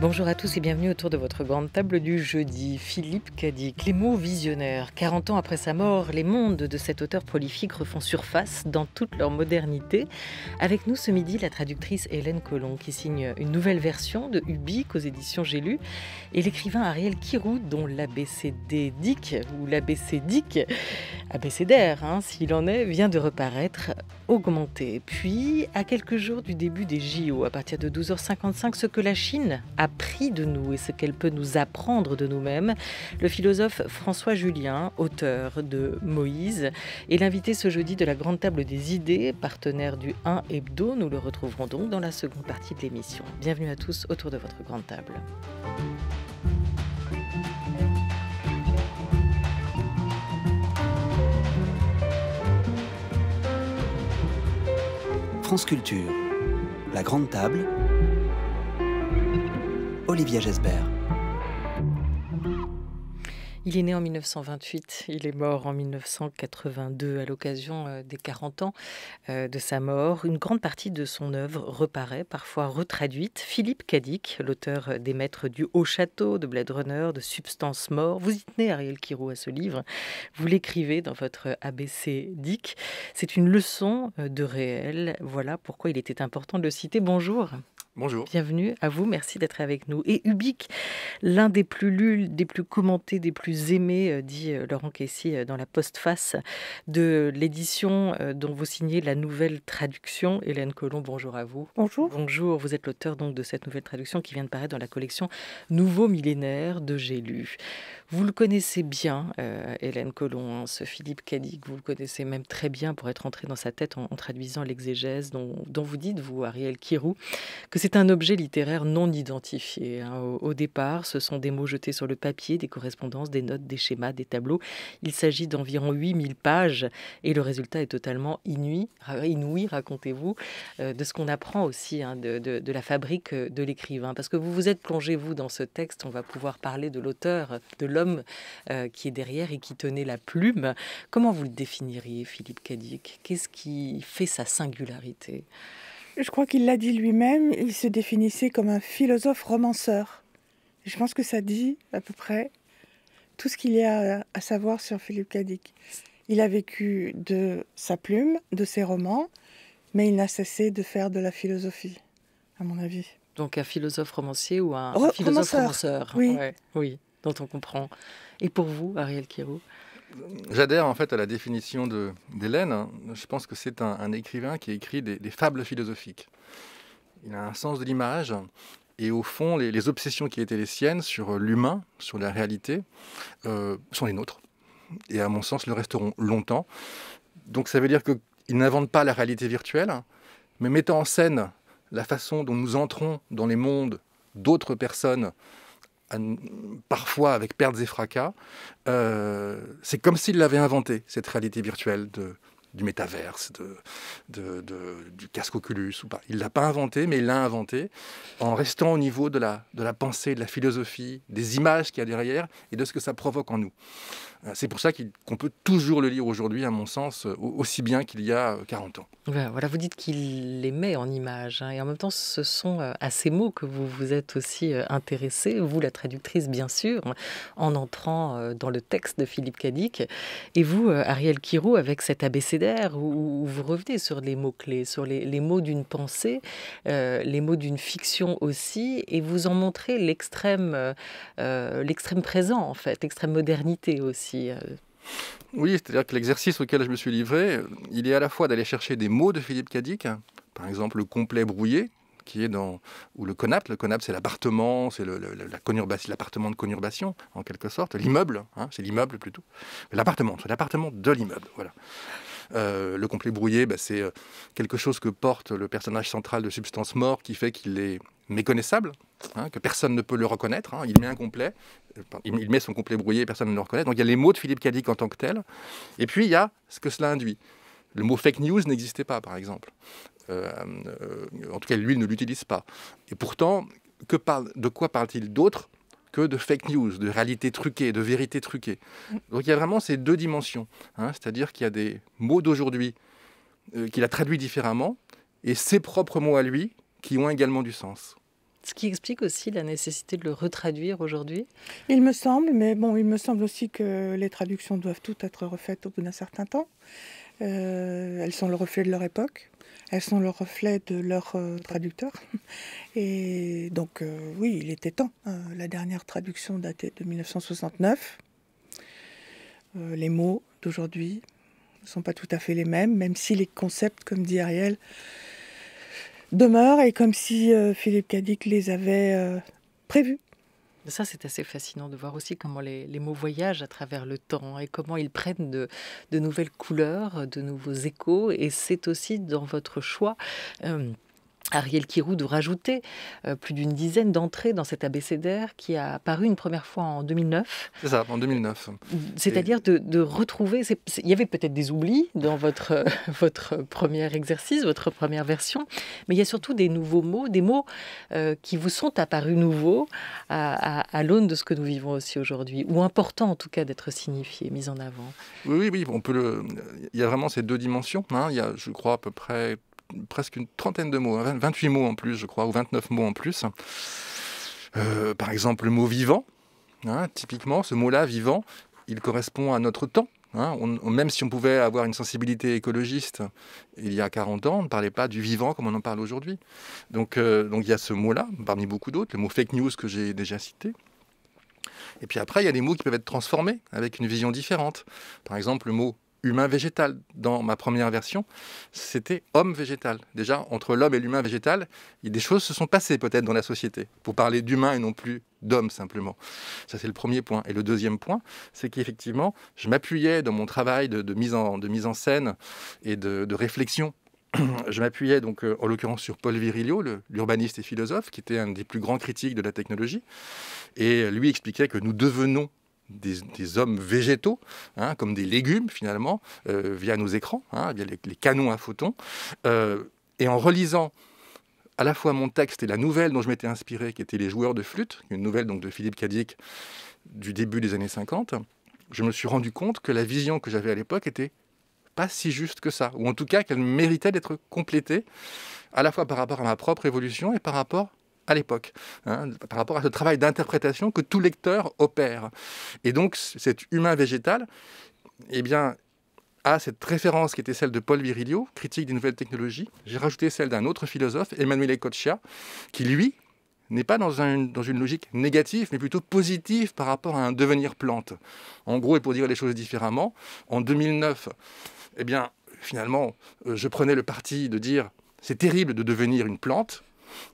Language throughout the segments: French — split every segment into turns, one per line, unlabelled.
Bonjour à tous et bienvenue autour de votre grande table du jeudi. Philippe Cadic, les mots visionnaires. 40 ans après sa mort, les mondes de cet auteur prolifique refont surface dans toute leur modernité. Avec nous ce midi, la traductrice Hélène Collomb qui signe une nouvelle version de Ubique aux éditions J'ai lu et l'écrivain Ariel Kirou dont l'ABCD Dick ou l'ABC Dick, hein, s'il en est, vient de reparaître augmenté. Puis, à quelques jours du début des JO, à partir de 12h55, ce que la Chine a pris de nous et ce qu'elle peut nous apprendre de nous-mêmes, le philosophe François Julien, auteur de Moïse, est l'invité ce jeudi de la Grande Table des Idées, partenaire du 1 Hebdo. Nous le retrouverons donc dans la seconde partie de l'émission. Bienvenue à tous autour de votre Grande Table.
France Culture, la grande table
il est né en 1928, il est mort en 1982 à l'occasion euh, des 40 ans euh, de sa mort. Une grande partie de son œuvre reparaît, parfois retraduite. Philippe Cadic, l'auteur euh, des Maîtres du Haut Château, de Blade Runner, de Substance Mort, vous y tenez Ariel Kirou à ce livre, vous l'écrivez dans votre ABC Dick. C'est une leçon de réel, voilà pourquoi il était important de le citer. Bonjour. Bonjour. Bienvenue à vous, merci d'être avec nous. Et Ubique, l'un des plus lus, des plus commentés, des plus aimés, euh, dit euh, Laurent Kessy euh, dans la postface de l'édition dont vous signez la nouvelle traduction. Hélène Colomb, bonjour à vous. Bonjour. Bonjour, vous êtes l'auteur donc de cette nouvelle traduction qui vient de paraître dans la collection Nouveau millénaire de J'ai lu. Vous le connaissez bien, Hélène Colomb, hein, ce Philippe Cadic, vous le connaissez même très bien pour être entré dans sa tête en, traduisant l'exégèse dont, dont, vous dites, vous, Ariel Kirou, que c'est un objet littéraire non identifié. Hein. Au, départ, ce sont des mots jetés sur le papier, des correspondances, des notes, des schémas, des tableaux. Il s'agit d'environ 8000 pages et le résultat est totalement inouï, inouï racontez-vous, euh, de ce qu'on apprend aussi hein, de, la fabrique euh, de l'écrivain. Parce que vous vous êtes plongé, vous, dans ce texte, on va pouvoir parler de l'auteur, de l'homme euh, qui est derrière et qui tenait la plume. Comment vous le définiriez, Philippe Cadic Qu'est-ce qui fait sa singularité
je crois qu'il l'a dit lui-même, il se définissait comme un philosophe romanceur. Je pense que ça dit à peu près tout ce qu'il y a à savoir sur Philippe Cadic. Il a vécu de sa plume, de ses romans, mais il n'a cessé de faire de la philosophie, à mon avis.
Donc un philosophe romancier ou un, philosophe romanceur, oui. oui, dont on comprend. Et pour vous, Ariel Kirou
j'adhère en fait à la définition d'Hélène. Hein. Je pense que c'est un, écrivain qui écrit des, fables philosophiques. Il a un sens de l'image et au fond, les, obsessions qui étaient les siennes sur l'humain, sur la réalité, euh, sont les nôtres. Et à mon sens, le resteront longtemps. Donc ça veut dire qu'il n'invente pas la réalité virtuelle, mais mettant en scène la façon dont nous entrons dans les mondes d'autres personnes parfois avec pertes et fracas, euh, c'est comme s'il l'avait inventé, cette réalité virtuelle de, du métaverse, de, du casque Oculus. Ou pas. Il ne l'a pas inventé, mais il l'a inventé en restant au niveau de la, de la pensée, de la philosophie, des images qu'il y a derrière et de ce que ça provoque en nous. Euh, c'est pour ça qu'on peut toujours le lire aujourd'hui, à mon sens, euh, aussi bien qu'il y a 40 euh, ans.
Ben voilà, vous dites qu'il les met en images. Hein, et en même temps, ce sont à ces mots que vous vous êtes aussi intéressé vous la traductrice bien sûr, en entrant dans le texte de Philippe Cadic. Et vous, Ariel Kirou, avec cet ABC où, vous revenez sur les mots-clés, sur les, mots d'une pensée, euh, les mots d'une fiction aussi, et vous en montrez l'extrême, euh, euh, l'extrême présent, en fait, l'extrême modernité aussi.
Oui, c'est-à-dire que l'exercice auquel je me suis livré, il est à la fois d'aller chercher des mots de Philippe Cadic, par exemple le complet brouillé, qui est dans ou le CONAP. Le CONAP, c'est l'appartement, c'est la l'appartement de conurbation en quelque sorte, l'immeuble, hein, c'est l'immeuble plutôt. L'appartement, c'est l'appartement de l'immeuble, voilà. Euh, le complet brouillé, bah, c'est euh, quelque chose que porte le personnage central de Substance Mort qui fait qu'il est méconnaissable, hein, que personne ne peut le reconnaître. Hein. Il met un complet, euh, il met son complet brouillé, personne ne le reconnaît. Donc il y a les mots de Philippe Cadic en tant que tel, et puis il y a ce que cela induit. Le mot fake news n'existait pas, par exemple. en tout cas, lui, il ne l'utilise pas. Et pourtant, de quoi parle-t-il d'autre que de fake news, de réalité truquée, de vérité truquée. Donc il y a vraiment ces deux dimensions. Hein. C'est-à-dire qu'il y a des mots d'aujourd'hui euh, qu'il a traduits différemment et ses propres mots à lui qui ont également du sens.
Ce qui explique aussi la nécessité de le retraduire aujourd'hui
Il me semble, mais bon, il me semble aussi que les traductions doivent toutes être refaites au bout d'un certain temps. Euh, elles sont le reflet de leur époque. Elles sont le reflet de leur traducteurs traducteur. Et donc, euh, oui, il était temps. Hein, la dernière traduction datait de 1969. Euh, les mots d'aujourd'hui ne sont pas tout à fait les mêmes, même si les concepts, comme dit Ariel, demeurent et comme si euh, Philippe Cadic les avait prévus.
Ça, c'est assez fascinant de voir aussi comment les, mots voyagent à travers le temps et comment ils prennent de, nouvelles couleurs, de nouveaux échos. Et c'est aussi dans votre choix. Euh, Ariel Kirou de rajouter euh, plus d'une dizaine d'entrées dans cet abécédaire qui a apparu une première fois en
2009. C'est ça, en 2009.
C'est-à-dire de, retrouver. il y avait peut-être des oublis dans votre, euh, votre premier exercice, votre première version, mais il y a surtout des nouveaux mots, des mots euh, qui vous sont apparus nouveaux à, l'aune de ce que nous vivons aussi aujourd'hui, ou importants en tout cas d'être signifiés, mis en avant.
Oui, oui, On peut le... Il y a vraiment ces deux dimensions. Hein. Il y a, je crois, à peu près presque une trentaine de mots, 28 hein, mots en plus, je crois, ou 29 mots en plus. Euh, par exemple, le mot vivant, hein, typiquement, ce mot-là, vivant, il correspond à notre temps. Hein. même si on pouvait avoir une sensibilité écologiste il y a 40 ans, on ne parlait pas du vivant comme on en parle aujourd'hui. Donc, euh, donc il y a ce mot-là, parmi beaucoup d'autres, le mot fake news que j'ai déjà cité. Et puis après, il y a des mots qui peuvent être transformés avec une vision différente. Par exemple, le mot humain végétal. Dans ma première version, c'était homme végétal. Déjà, entre l'homme et l'humain végétal, des choses se sont passées peut-être dans la société, pour parler d'humain et non plus d'homme simplement. Ça, c'est le premier point. Et le deuxième point, c'est qu'effectivement, je m'appuyais dans mon travail de, mise, en, scène et de, de réflexion je m'appuyais donc euh, en l'occurrence sur Paul Virilio, l'urbaniste et philosophe, qui était un des plus grands critiques de la technologie. Et lui expliquait que nous devenons des, hommes végétaux, hein, comme des légumes finalement, euh, via nos écrans, hein, via les, canons à photons. Euh, et en relisant à la fois mon texte et la nouvelle dont je m'étais inspiré, qui était Les joueurs de flûte, une nouvelle donc de Philippe Cadic du début des années 50, je me suis rendu compte que la vision que j'avais à l'époque était pas si juste que ça, ou en tout cas qu'elle méritait d'être complétée, à la fois par rapport à ma propre évolution et par rapport à l'époque, hein, par rapport à ce travail d'interprétation que tout lecteur opère. Et donc, cet humain végétal, eh bien, à cette référence qui était celle de Paul Virilio, critique des nouvelles technologies, j'ai rajouté celle d'un autre philosophe, Emmanuel Coccia, qui lui n'est pas dans, dans, une logique négative, mais plutôt positive par rapport à un devenir plante. En gros, et pour dire les choses différemment, en 2009, eh bien, finalement, euh, je prenais le parti de dire c'est terrible de devenir une plante,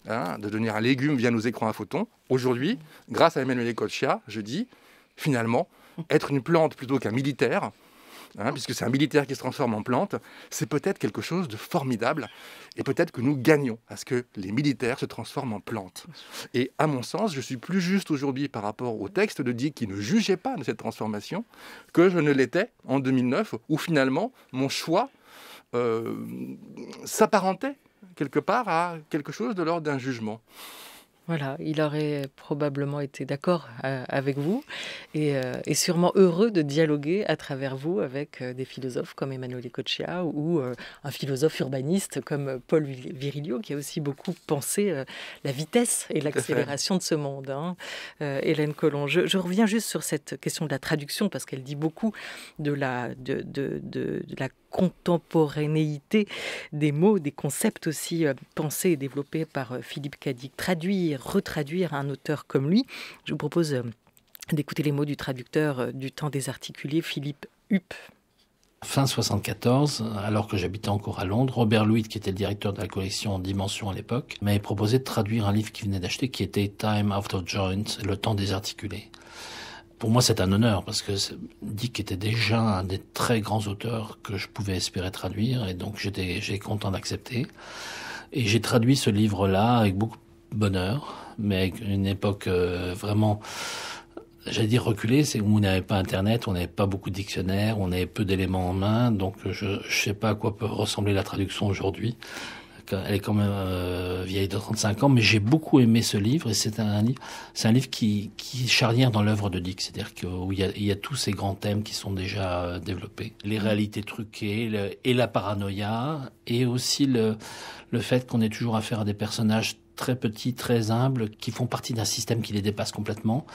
Hein, de devenir un légume via nos écrans à photons. Aujourd'hui, grâce à Emmanuel Ecochia, je dis finalement, être une plante plutôt qu'un militaire, hein, puisque c'est un militaire qui se transforme en plante, c'est peut-être quelque chose de formidable. Et peut-être que nous gagnons à ce que les militaires se transforment en plantes. Et à mon sens, je suis plus juste aujourd'hui par rapport au texte de Dick qui ne jugeait pas de cette transformation que je ne l'étais en 2009, où finalement mon choix euh, s'apparentait quelque part, à quelque chose de l'ordre d'un jugement.
Voilà, il aurait probablement été d'accord euh, avec vous euh, et, sûrement heureux de dialoguer à travers vous avec euh, des philosophes comme Emmanuel Coccia ou un philosophe urbaniste comme Paul Virilio qui a aussi beaucoup pensé la vitesse et l'accélération de ce monde. Hein. Hélène Collomb, je, reviens juste sur cette question de la traduction parce qu'elle dit beaucoup de la, de, de, de la contemporanéité des mots, des concepts aussi euh, pensés et développés par euh, Philippe Cadic. Traduire, retraduire un auteur comme lui, je vous propose euh, d'écouter les mots du traducteur du temps des articulés, Philippe Hupp.
Fin 74, alors que j'habitais encore à Londres, Robert Louis, qui était le directeur de la collection Dimension à l'époque, m'a proposé de traduire un livre qu'il venait d'acheter qui était Time After Joint, Le temps des articulés » pour moi, c'est un honneur parce que Dick était déjà un des très grands auteurs que je pouvais espérer traduire et donc j'étais j'ai content d'accepter. Et j'ai traduit ce livre-là avec beaucoup de bonheur, mais avec une époque euh, vraiment, j'allais dire reculée, c'est où on n'avait pas Internet, on n'avait pas beaucoup de dictionnaires, on avait peu d'éléments en main, donc je ne sais pas à quoi peut ressembler la traduction aujourd'hui elle est quand même euh, vieille de 35 ans, mais j'ai beaucoup aimé ce livre et c'est un, livre, c'est un livre qui, qui charnière dans l'œuvre de Dick, c'est-à-dire qu'il y, a, il y a tous ces grands thèmes qui sont déjà euh, développés, les réalités truquées et la paranoïa et aussi le, le fait qu'on est toujours affaire à des personnages très petits, très humbles, qui font partie d'un système qui les dépasse complètement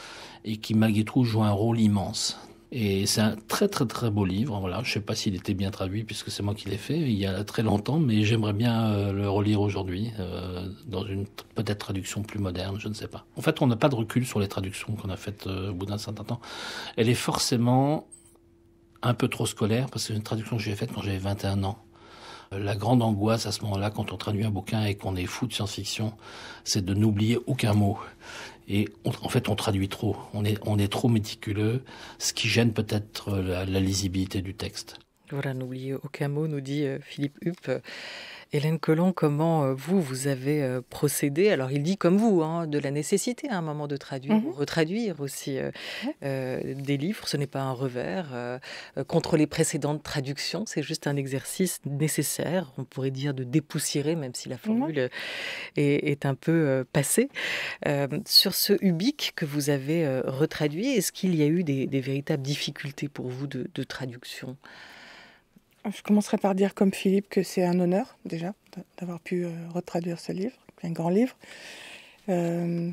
et qui malgré tout jouent un rôle immense. Et c'est un très très très beau livre. Voilà, je sais pas s'il était bien traduit puisque c'est moi qui l'ai fait il y a très longtemps, mais j'aimerais bien euh, le relire aujourd'hui euh, dans une peut-être traduction plus moderne, je ne sais pas. En fait, on n'a pas de recul sur les traductions qu'on a faites euh, au bout d'un certain temps. Elle est forcément un peu trop scolaire parce que c'est une traduction que j'ai faite quand j'avais 21 ans la grande angoisse à ce moment-là, quand on traduit un bouquin et qu'on est fou de science-fiction, c'est de n'oublier aucun mot. Et en fait, on traduit trop. On est, on est trop méticuleux, ce qui gêne peut-être euh, la, la lisibilité du texte.
Voilà, n'oubliez aucun mot, nous dit euh, Philippe Hupp. Hélène colon, comment euh, vous, vous avez euh, procédé Alors, il dit comme vous, hein, de la nécessité à un moment de traduire, mhm. retraduire aussi euh, des livres. Ce n'est pas un revers. contre les précédentes traductions, c'est juste un exercice nécessaire, on pourrait dire de dépoussiérer, même si la formule est, un peu passée. sur ce Ubique que vous avez retraduit, est-ce qu'il y a eu des, véritables difficultés pour vous de traduction
ah, je commencerai par dire, comme Philippe, que c'est un honneur déjà d'avoir pu euh, retraduire ce livre, un grand livre. Euh,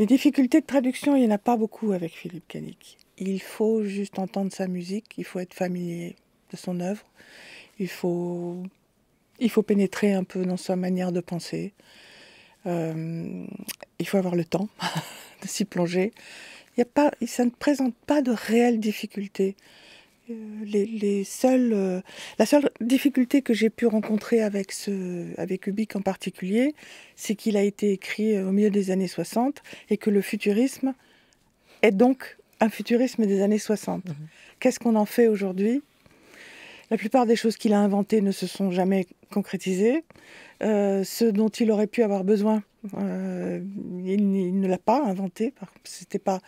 les difficultés de traduction, il n'y en a pas beaucoup avec Philippe Canic. Il faut juste entendre sa musique, il faut être familier de son œuvre, il faut, il faut pénétrer un peu dans sa manière de penser, euh, il faut avoir le temps de s'y plonger. Il a pas, ça ne présente pas de réelles difficultés. Euh, les, euh, la seule difficulté que j'ai pu rencontrer avec, ce, avec Ubik en particulier, c'est qu'il a été écrit euh, au milieu des années 60 et que le futurisme est donc un futurisme des années 60. Mhm. Qu'est-ce qu'on en fait aujourd'hui La plupart des choses qu'il a inventées ne se sont jamais concrétisées. ce dont il aurait pu avoir besoin, il, ne l'a pas inventé. pas.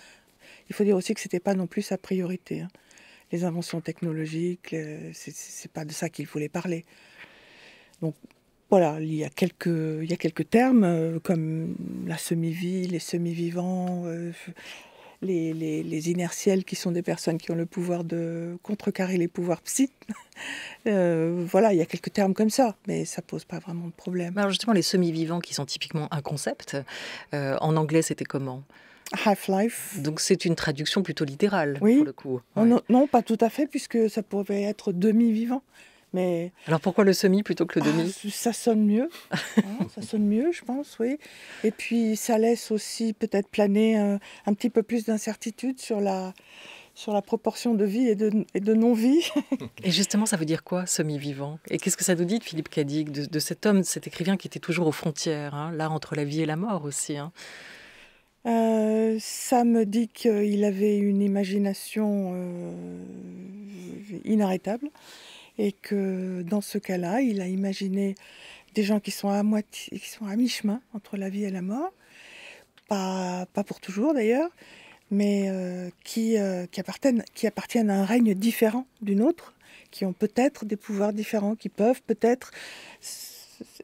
Il faut dire aussi que ce n'était pas non plus sa priorité. Hein les inventions technologiques, ce c'est pas de ça qu'il voulait parler. Donc voilà, il y a quelques, termes euh, comme la semi-vie, les semi-vivants, euh, les, inertiels qui sont des personnes qui ont le pouvoir de contrecarrer les pouvoirs psy. Euh, voilà, il y a quelques termes comme ça, mais ça pose pas vraiment de problème.
Alors justement, les semi-vivants qui sont typiquement un concept, en anglais c'était comment Half-Life. Donc c'est une traduction plutôt
littérale, pour le coup. Oh, non, pas tout à fait, puisque ça pouvait être demi-vivant. Mais alors pourquoi le semi plutôt que le ah, demi Ça sonne mieux. Hein, ça sonne mieux, je pense, oui. Et puis ça laisse aussi peut-être planer euh, un, petit peu plus d'incertitude sur la sur la proportion de vie et de, non-vie.
et justement, ça veut dire quoi, semi-vivant Et qu'est-ce que ça nous dit Philippe Cadic, de, cet homme, cet écrivain qui était toujours aux frontières, hein, là entre la vie et la mort aussi hein
euh, ça me dit qu'il avait une imagination euh, inarrêtable et que dans ce cas-là, il a imaginé des gens qui sont à moitié, qui sont à mi-chemin entre la vie et la mort, pas, pour toujours d'ailleurs, mais euh, qui, qui, appartiennent, qui appartiennent à un règne différent d'une autre, qui ont peut-être des pouvoirs différents, qui peuvent peut-être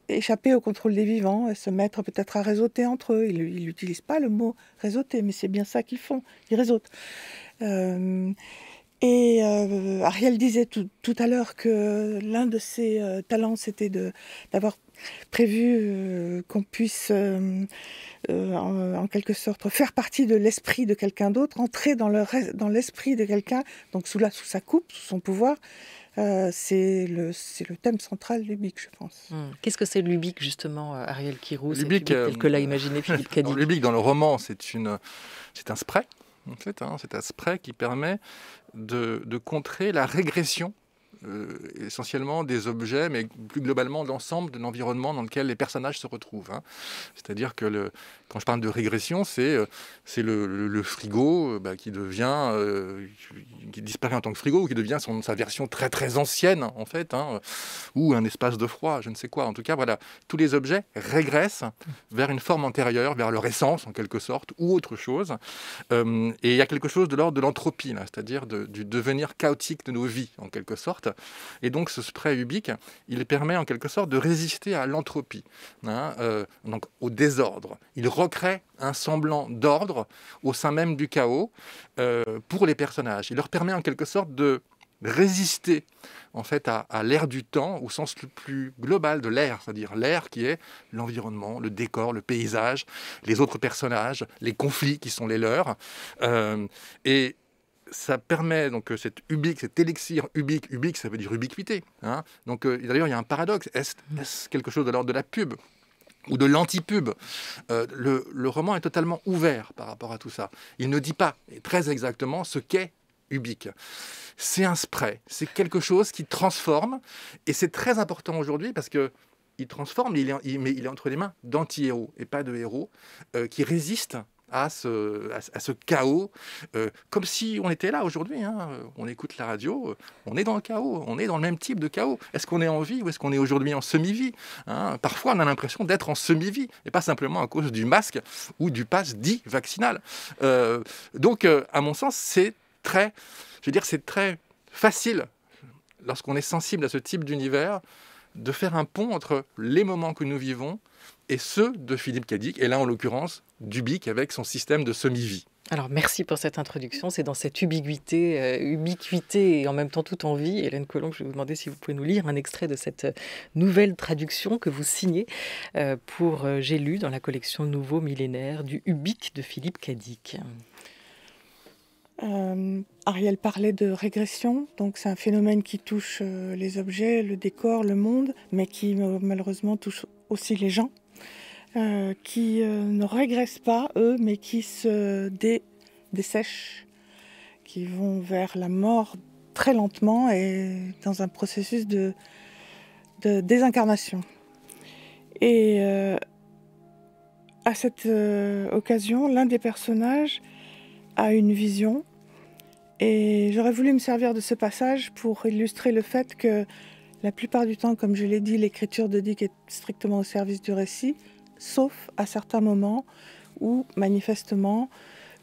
échapper au contrôle des vivants, et se mettre peut-être à réseauter entre eux. Ils n'utilisent pas le mot réseauter, mais c'est bien ça qu'ils font, ils réseautent. Euh, et euh, Ariel disait tout, à l'heure que l'un de ses euh, talents, c'était d'avoir prévu qu'on puisse, en, quelque sorte, faire partie de l'esprit de quelqu'un d'autre, entrer dans l'esprit de quelqu'un, donc sous, la, sous sa coupe, sous son pouvoir, euh, c'est le, le, thème central du Lubic je pense. Hmm. Qu'est-ce que c'est Lubic, justement, euh, Ariel Kirou Lubic, tel
que l'a euh, imaginé Philippe Cadic Lubic, dans le roman, c'est un spray. Hein. c'est un spray qui permet de contrer la régression euh, essentiellement des objets, mais plus globalement l'ensemble de l'environnement dans lequel les personnages se retrouvent. Hein. C'est-à-dire que quand je parle de régression, c'est euh, le, frigo euh, bah, qui devient, qui disparaît en tant que frigo, ou qui devient sa version très très ancienne en fait, hein, ou un espace de froid, je ne sais quoi. En tout cas, voilà, tous les objets régressent vers une forme antérieure, vers leur essence en quelque sorte, ou autre chose. et il y a quelque chose de l'ordre de l'entropie, c'est-à-dire du devenir chaotique de nos vies en quelque sorte. Et donc ce spray ubique, il permet en quelque sorte de résister à l'entropie, hein, euh, donc au désordre. Il recrée un semblant d'ordre au sein même du chaos euh, pour les personnages. Il leur permet en quelque sorte de résister en fait à, à l'ère du temps au sens le plus global de l'air, c'est-à-dire l'air qui est l'environnement, le décor, le paysage, les autres personnages, les conflits qui sont les leurs. Euh, et ça permet donc euh, cette ubique, cet élixir ubique, ubique, ça veut dire ubiquité. Hein. donc euh, d'ailleurs, il y a un paradoxe. Mm. Est-ce quelque chose de l'ordre de la pub ou de l'anti-pub. Euh, le, roman est totalement ouvert par rapport à tout ça. Il ne dit pas très exactement ce qu'est ubique. C'est un spray, c'est quelque chose qui transforme, et c'est très important aujourd'hui parce que il transforme, mais il est, entre les mains d'anti-héros et pas de héros qui résistent à ce, chaos, euh, comme si on était là aujourd'hui. Hein. Euh, on écoute la radio, euh, on est dans le chaos, on est dans le même type de chaos. Est-ce qu'on est en vie ou est-ce qu'on est aujourd'hui en semi-vie hein? Parfois, on a l'impression d'être en semi-vie, et pas simplement à cause du masque ou du pass dit vaccinal. donc, à mon sens, c'est très, je veux dire, c'est très facile, lorsqu'on est sensible à ce type d'univers, de faire un pont entre les moments que nous vivons et ceux de Philippe Cadic, et là en l'occurrence Dubic avec son système de semi-vie.
Alors merci pour cette introduction. C'est dans cette ubiquité, euh, ubiquité et en même temps toute envie. Hélène Colomb, je vais vous demander si vous pouvez nous lire un extrait de cette euh, nouvelle traduction que vous signez euh, pour J'ai lu dans la collection Nouveau Millénaire du Ubique de Philippe Cadic.
Ariel parlait de régression, donc c'est un phénomène qui touche les objets, le décor, le monde, mais qui malheureusement touche aussi les gens. Euh, qui euh, ne régressent pas, eux, mais qui se dessèchent, qui vont vers la mort très lentement et dans un processus de, désincarnation. Et euh, à cette occasion, l'un des personnages a une vision. Et j'aurais voulu me servir de ce passage pour illustrer le fait que la plupart du temps, comme je l'ai dit, l'écriture de Dick est strictement au service du récit, sauf à certains moments où, manifestement,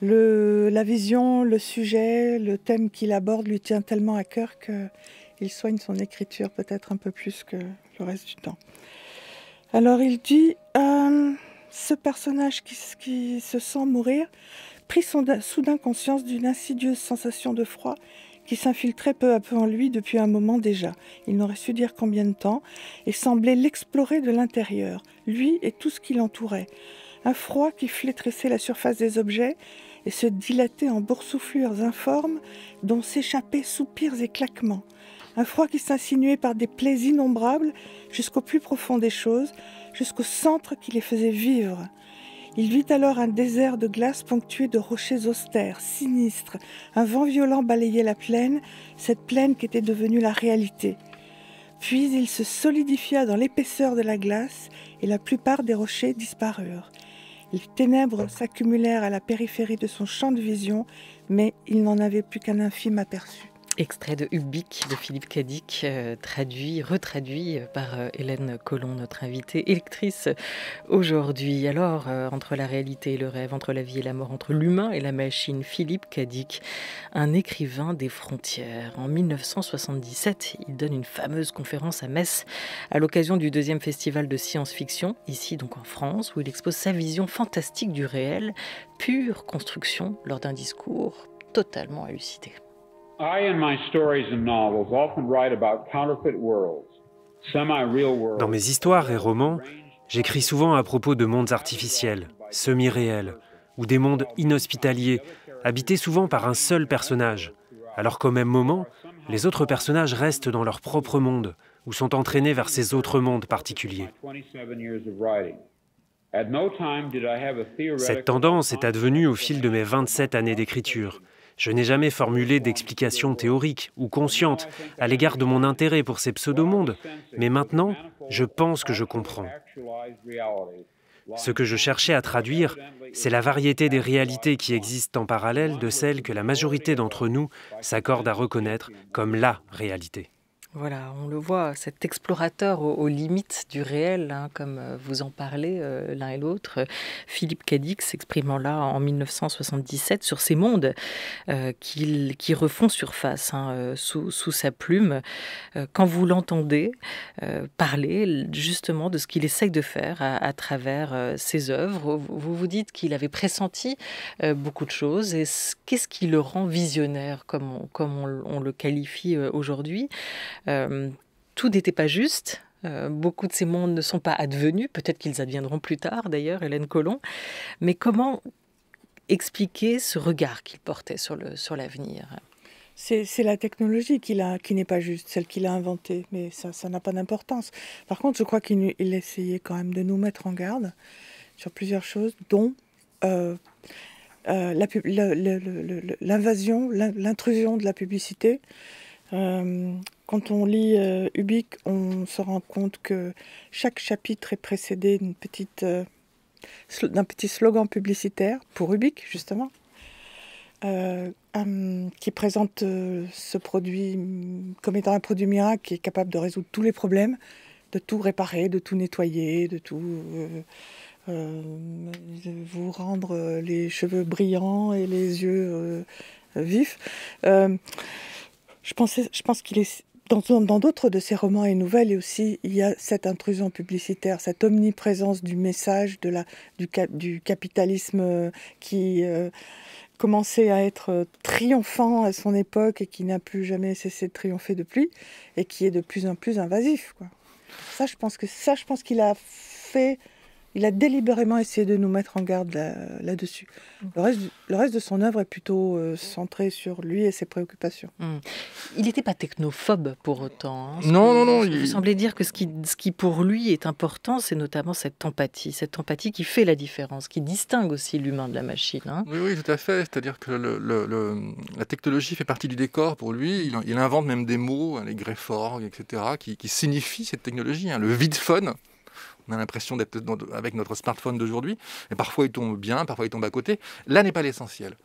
la vision, le sujet, le thème qu'il aborde lui tient tellement à cœur qu'il soigne son écriture peut-être un peu plus que le reste du temps. Alors il dit, euh, ce personnage qui, se sent mourir prit soudain conscience d'une insidieuse sensation de froid qui s'infiltrait peu à peu en lui depuis un moment déjà. Il n'aurait su dire combien de temps, et semblait l'explorer de l'intérieur, lui et tout ce qui l'entourait. Un froid qui flétrissait la surface des objets et se dilatait en boursouflures informes dont s'échappaient soupirs et claquements. Un froid qui s'insinuait par des plaies innombrables jusqu'au plus profond des choses, jusqu'au centre qui les faisait vivre. Il vit alors un désert de glace ponctué de rochers austères, sinistres. Un vent violent balayait la plaine, cette plaine qui était devenue la réalité. Puis il se solidifia dans l'épaisseur de la glace et la plupart des rochers disparurent. Les ténèbres s'accumulèrent à la périphérie de son champ de vision, mais il n'en avait plus qu'un infime aperçu.
Extrait de Ubik de Philippe Cadic, euh, traduit, retraduit euh, par euh, Hélène Colomb, notre invitée électrice aujourd'hui. Alors, entre la réalité et le rêve, entre la vie et la mort, entre l'humain et la machine, Philippe Cadic, un écrivain des frontières. En 1977, il donne une fameuse conférence à Metz à l'occasion du deuxième festival de science-fiction, ici donc en France, où il expose sa vision fantastique du réel, pure construction lors d'un discours totalement halluciné. Dans mes histoires et romans, j'écris souvent à propos de mondes artificiels, semi-réels, ou des mondes inhospitaliers, habités souvent par un seul personnage, alors qu'au même moment, les autres personnages restent dans leur propre monde ou sont entraînés vers ces autres mondes particuliers.
Cette
tendance est advenue au fil de mes 27 années d'écriture je n'ai jamais formulé d'explication théorique ou consciente à l'égard de mon intérêt pour ces pseudo-mondes,
mais maintenant, je pense que je comprends. Ce que je cherchais à traduire, c'est la variété des réalités qui existent en parallèle de celles que la majorité d'entre nous s'accorde à reconnaître comme la réalité. Voilà, on le voit, cet explorateur aux, limites du réel, hein, comme euh, vous en parlez euh, l'un et l'autre, Philippe Cadix s'exprimant là en 1977 sur ces mondes euh, qui, refont surface hein, sous, sa plume. quand vous l'entendez parler justement de ce qu'il essaye de faire à, travers ses œuvres, vous vous dites qu'il avait pressenti beaucoup de choses. Et qu'est-ce qui le rend visionnaire, comme comme on le qualifie aujourd'hui euh, tout n'était pas juste. Euh, beaucoup de ces mondes ne sont pas advenus, peut-être qu'ils adviendront plus tard d'ailleurs, Hélène Colomb. Mais comment expliquer ce regard qu'il portait sur l'avenir
sur c'est la technologie qu'il a, qui n'est pas juste, celle qu'il a inventée, mais ça n'a pas d'importance. Par contre, je crois qu'il essayait quand même de nous mettre en garde sur plusieurs choses, dont l'invasion, l'intrusion de la publicité euh, quand on lit euh, Ubik, on se rend compte que chaque chapitre est précédé d'une petite euh, d'un petit slogan publicitaire pour Ubik, justement, hum, qui présente ce produit comme étant un produit miracle qui est capable de résoudre tous les problèmes, de tout réparer, de tout nettoyer, de tout vous rendre les cheveux brillants et les yeux vifs. Je, je pense qu'il est dans d'autres de ses romans et nouvelles, et aussi il y a cette intrusion publicitaire, cette omniprésence du message de la, du, du capitalisme euh, qui euh, commençait à être euh, triomphant à son époque et qui n'a plus jamais cessé de triompher depuis, et qui est de plus en plus invasif. Ça, je pense que ça, je pense qu'il a fait il a délibérément essayé de nous mettre en garde là-dessus. Mm. le, reste, de son œuvre est plutôt euh, centré sur lui et ses préoccupations. Mm.
Il n'était pas technophobe pour autant. Hein, non, non, non, Il semblait dire que ce qui, ce qui pour lui est important, c'est notamment cette empathie. Cette empathie qui fait la différence, qui distingue aussi l'humain de la machine. Hein.
Oui, oui, tout à fait. C'est-à-dire que la technologie fait partie du décor pour lui. Il, invente même des mots, hein, les greffes etc., qui, signifient cette technologie. Le vide on a l'impression d'être avec notre smartphone d'aujourd'hui, et parfois il tombe bien, parfois il tombe à côté. Là n'est pas l'essentiel.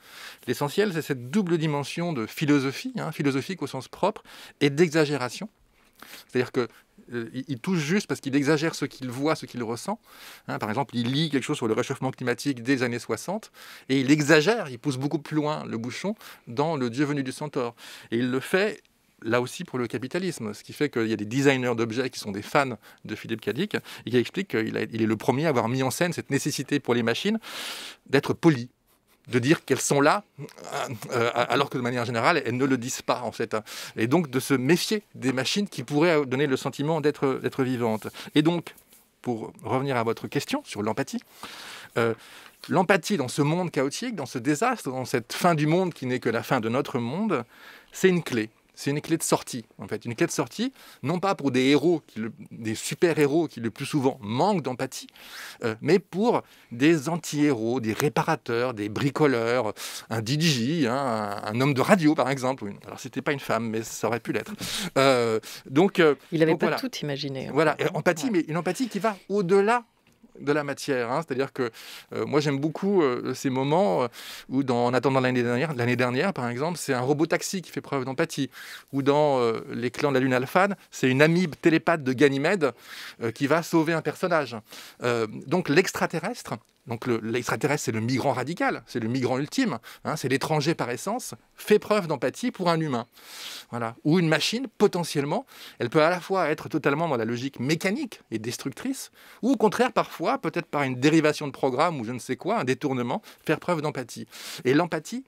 L'essentiel, c'est cette double dimension de philosophie, hein, philosophique au sens propre, et d'exagération. C'est-à-dire que euh, il touche juste parce qu'il exagère ce qu'il voit, ce qu'il ressent. Hein, par exemple, il lit quelque chose sur le réchauffement climatique des années 60 et il exagère, il pousse beaucoup plus loin le bouchon dans le Dieu venu du centaure. Et il le fait là aussi pour le capitalisme. Ce qui fait qu'il y a des designers d'objets qui sont des fans de Philippe Cadic et qui expliquent qu'il est le premier à avoir mis en scène cette nécessité pour les machines d'être polies de dire qu'elles sont là, euh, euh, alors que de manière générale, elles ne le disent pas, en fait. Et donc de se méfier des machines qui pourraient donner le sentiment d'être vivantes. Et donc, pour revenir à votre question sur l'empathie, euh, l'empathie dans ce monde chaotique, dans ce désastre, dans cette fin du monde qui n'est que la fin de notre monde, c'est une clé c'est une clé de sortie, en fait. Une clé de sortie, non pas pour des héros, des super-héros qui le plus souvent manquent d'empathie, euh, mais pour des anti-héros, des réparateurs, des bricoleurs, un DJ, hein, un, homme de radio, par exemple. Alors, c'était pas une femme, mais ça aurait pu l'être. Euh, donc, euh, Il n'avait pas tout imaginé. Hein. Voilà, empathie, mais une empathie qui va au-delà de la matière. Hein. C'est-à-dire que euh, moi, j'aime beaucoup euh, ces moments euh, où, en attendant l'année dernière, l'année dernière, par exemple, c'est un robot taxi qui fait preuve d'empathie. Ou dans Les clans de la Lune Alpha, c'est une amibe télépathe de Ganymède qui va sauver un personnage. donc, l'extraterrestre, donc l'extraterrestre, c'est le migrant radical, c'est le migrant ultime, hein, c'est l'étranger par essence, fait preuve d'empathie pour un humain. Voilà. Ou une machine, potentiellement, elle peut à la fois être totalement dans la logique mécanique et destructrice, ou au contraire, parfois, peut-être par une dérivation de programme ou je ne sais quoi, un détournement, faire preuve d'empathie. Et l'empathie,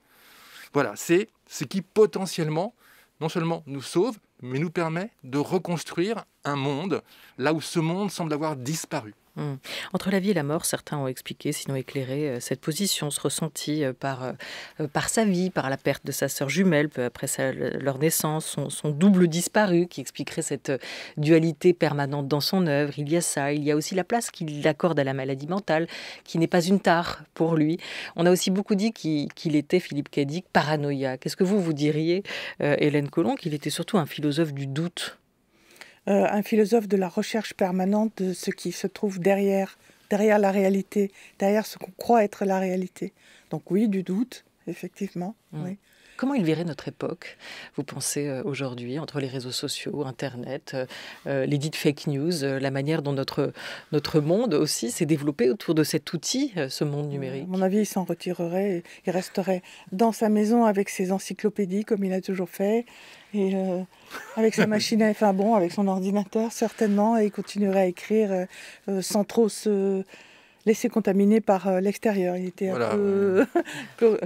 voilà, c'est ce qui potentiellement, non seulement nous sauve, mais nous permet de reconstruire un monde là où ce monde semble avoir disparu.
Hum. Entre la vie et la mort, certains ont expliqué, sinon éclairé, euh, cette position, ce ressenti euh, euh, par, sa vie, par la perte de sa sœur jumelle peu après leur naissance, son, double disparu qui expliquerait cette dualité permanente dans son œuvre. Il y a ça, il y a aussi la place qu'il accorde à la maladie mentale, qui n'est pas une tare pour lui. On a aussi beaucoup dit qu'il était, Philippe Cadic, paranoïaque. quest ce que vous, vous diriez, Hélène Colomb, qu'il était surtout un philosophe du doute
euh, un philosophe de la recherche permanente de ce qui se trouve derrière, derrière la réalité, derrière ce qu'on croit être la réalité. Donc oui, du doute, effectivement. Mm. Oui. Comment il verrait
notre époque, vous pensez, euh, aujourd'hui, entre les réseaux sociaux, Internet, euh, euh, les dites fake news, la manière dont notre, notre monde aussi s'est développé autour de cet outil, ce monde numérique À
mon avis, il s'en retirerait, il resterait dans sa maison avec ses encyclopédies, comme il a toujours fait, et avec sa machine à enfin bon, avec son ordinateur, certainement, et il continuerait à écrire sans trop se laissé contaminer par euh, l'extérieur. Il était un peu,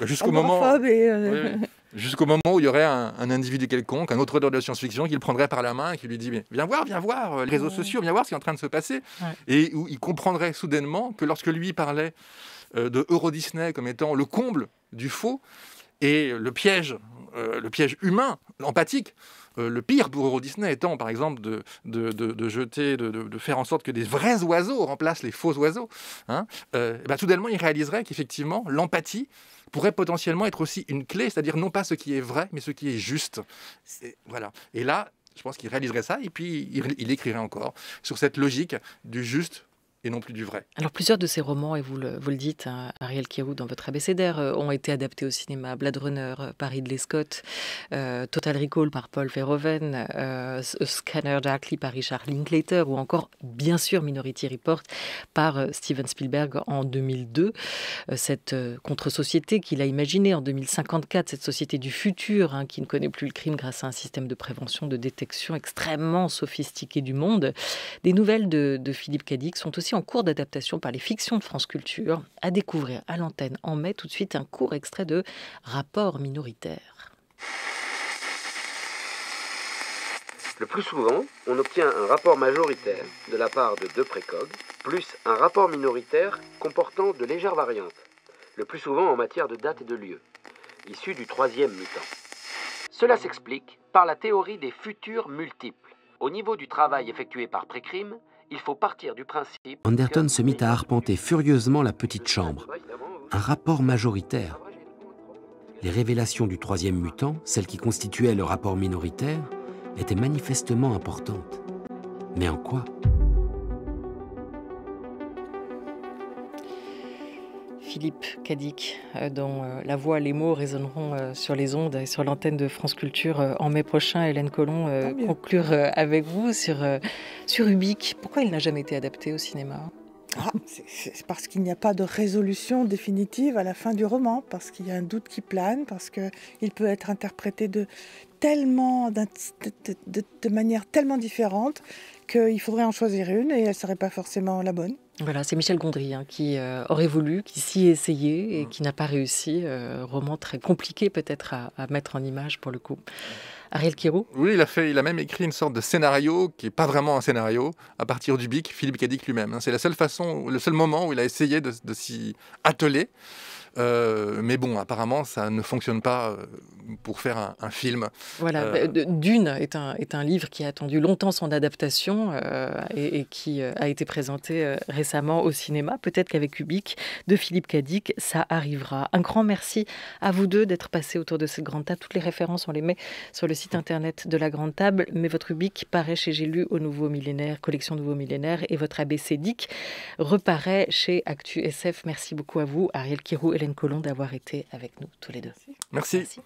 jusqu'au moment, où
il y aurait un, individu quelconque, un autre auteur de science-fiction, qui le prendrait par la main et qui lui dit viens voir, viens voir euh, les réseaux sociaux, viens voir ce qui est en train de se passer, et où il comprendrait soudainement que lorsque lui parlait euh, de Euro Disney comme étant le comble du faux et le piège, le piège humain, empathique, euh, le pire pour Euro Disney étant, par exemple, de, de, jeter, de, faire en sorte que des vrais oiseaux remplacent les faux oiseaux, hein, tout euh, bah, il réaliserait qu'effectivement, l'empathie pourrait potentiellement être aussi une clé, c'est-à-dire non pas ce qui est vrai, mais ce qui est juste. Et, voilà. Et là, je pense qu'il réaliserait ça, et puis il écrirait encore sur cette logique du juste et non plus du vrai.
Alors plusieurs de ces romans, et vous le, vous le dites, hein, Ariel Kirou dans votre abécédaire, euh, ont été adaptés au cinéma. Blade Runner, euh, Paris de euh, Total Recall par Paul Verhoeven, Scanner Darkly par Richard Linklater, ou encore bien sûr Minority Report par Steven Spielberg en 2002. cette contre-société qu'il a imaginée en 2054, cette société du futur hein, qui ne connaît plus le crime grâce à un système de prévention, de détection extrêmement sophistiqué du monde. Des nouvelles de, de Philippe Cadix sont aussi en cours d'adaptation par les fictions de France Culture. À découvrir à l'antenne en mai tout de suite un court extrait de Rapport minoritaire.
Le plus souvent, on obtient un rapport majoritaire de la part de deux précogs, plus un rapport minoritaire comportant de légères variantes, le plus souvent en matière de date et de lieu, issu du troisième mutant. Cela s'explique par la théorie des futurs multiples. Au niveau du travail effectué par précrime, il faut partir du principe... Anderton se mit à arpenter furieusement la petite chambre. Un rapport majoritaire. Les révélations du troisième mutant, celles qui constituaient le rapport minoritaire, étaient manifestement importantes. Mais en quoi
Philippe Cadic, euh, dont euh, la voix, les mots résonneront euh, sur les ondes et sur l'antenne de France Culture en mai prochain. Hélène Collomb, conclure avec vous sur,
sur Pourquoi il n'a jamais été adapté au cinéma ah, c'est parce qu'il n'y a pas de résolution définitive à la fin du roman, parce qu'il y a un doute qui plane, parce qu'il peut être interprété de tellement de, de manière tellement différente qu'il faudrait en choisir une et elle ne serait pas forcément la bonne.
Voilà, c'est Michel Gondry hein, qui euh, aurait voulu, qui s'y essayait et mm. qui n'a pas réussi. Euh, roman très compliqué peut-être à, mettre en image pour le coup. Ariel Kirou
Oui, il a, fait, il a même écrit une sorte de scénario qui n'est pas vraiment un scénario, à partir du bic, Philippe Cadic lui-même. Hein. C'est la seule façon, le seul moment où il a essayé de, s'y atteler. Euh, mais bon, apparemment, ça ne fonctionne pas pour faire un, film. Voilà, euh, bah,
Dune est un, est un livre qui a attendu longtemps son adaptation euh, et, qui euh, a été présenté récemment au cinéma, peut-être qu'avec Ubique de Philippe Cadic, ça arrivera. Un grand merci à vous deux d'être passés autour de cette grande table. Toutes les références, on les met sur le site internet de la grande table, mais votre Ubique paraît chez J'ai lu au Nouveau Millénaire, collection Nouveau Millénaire, et votre ABC Dick reparaît chez Actu SF. Merci beaucoup à vous, Ariel Kirou, Hélène Collomb, d'avoir été avec nous tous les deux.
Merci.